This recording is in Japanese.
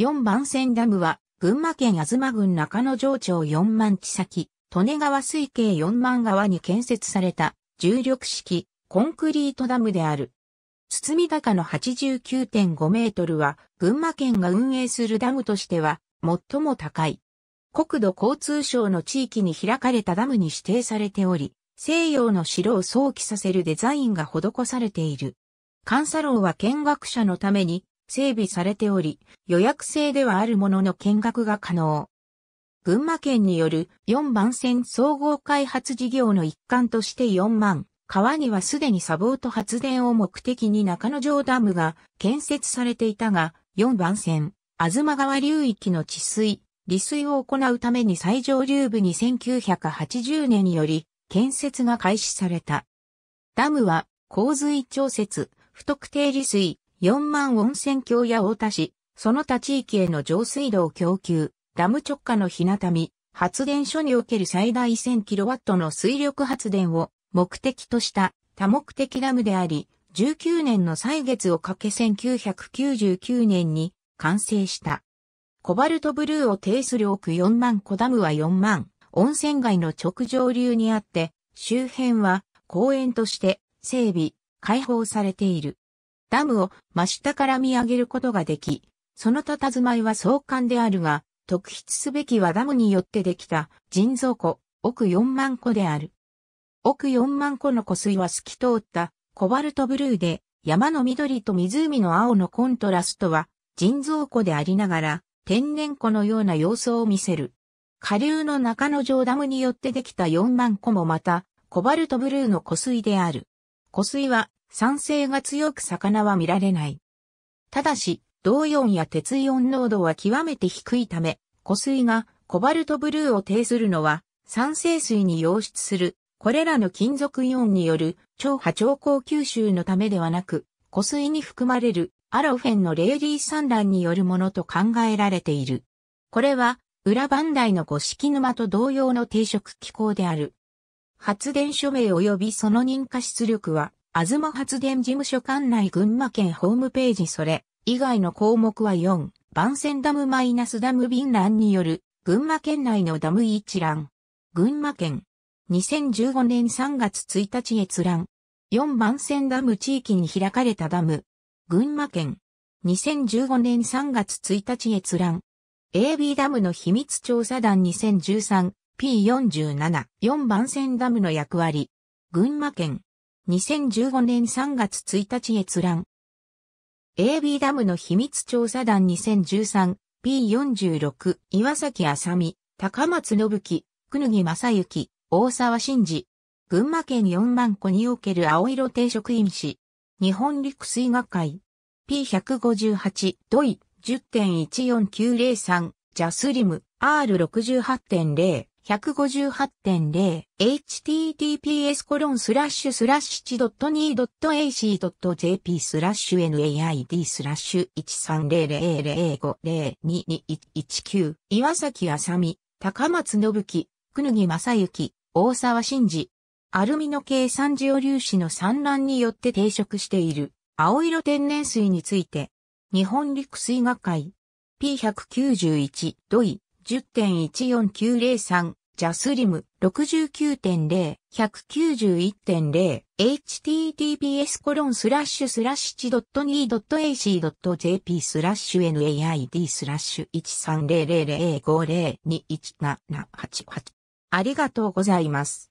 4番線ダムは、群馬県東郡中野城町4万地先、利根川水系4万川に建設された、重力式、コンクリートダムである。堤高の89.5メートルは、群馬県が運営するダムとしては、最も高い。国土交通省の地域に開かれたダムに指定されており、西洋の城を想起させるデザインが施されている。監査楼は見学者のために整備されており、予約制ではあるものの見学が可能。群馬県による4番線総合開発事業の一環として4万、川にはすでにサポート発電を目的に中野城ダムが建設されていたが、4番線、あずま川流域の治水、利水を行うために最上流部に1980年により建設が開始された。ダムは洪水調節、不特定利水、4万温泉郷や大田市、その他地域への上水道供給、ダム直下の日向見、発電所における最大 1000kW の水力発電を目的とした多目的ダムであり、19年の歳月をかけ1999年に完成した。コバルトブルーを定数量区4万小ダムは4万、温泉街の直上流にあって、周辺は公園として整備、開放されている。ダムを真下から見上げることができ、その佇まいは壮観であるが、特筆すべきはダムによってできた人造湖、奥4万湖である。奥4万湖の湖水は透き通ったコバルトブルーで、山の緑と湖の青のコントラストは人造湖でありながら、天然湖のような様相を見せる。下流の中野城ダムによってできた4万湖もまた、コバルトブルーの湖水である。湖水は酸性が強く魚は見られない。ただし、銅イオンや鉄イオン濃度は極めて低いため、湖水がコバルトブルーを呈するのは酸性水に溶出する、これらの金属イオンによる超波長光吸収のためではなく、湖水に含まれるアロフェンのレーリー産卵によるものと考えられている。これは、裏磐梯の五色沼と同様の定食機構である。発電署名及びその認可出力は、モ発電事務所管内群馬県ホームページそれ以外の項目は4、番線ダムマイナスダム便欄による群馬県内のダム一覧。群馬県2015年3月1日閲覧。4番線ダム地域に開かれたダム。群馬県2015年3月1日閲覧。AB ダムの秘密調査団 2013P47。4番線ダムの役割。群馬県2015年3月1日閲覧。AB ダムの秘密調査団 2013P46 岩崎あさみ、高松信樹、くぬぎ正幸、大沢真嗣。群馬県4万個における青色定食飲酒。日本陸水学会。P158 ドイ10.14903ジャスリム R68.0 158.0 https コロンスラッシュスラッシュ 1.2.ac.jp スラッシュ naid スラッシュ1300005022119岩崎あさみ高松信樹久ぬぎ正幸大沢真治アルミの計算ジオ粒子の産卵によって定食している青色天然水について日本陸水学会 P191 土井10.14903ジャスリム69.0、191.0、https コロンスラッシュスラッシュ 1.2.ac.jp スラッシュ naid スラッシュ130005021788ありがとうございます。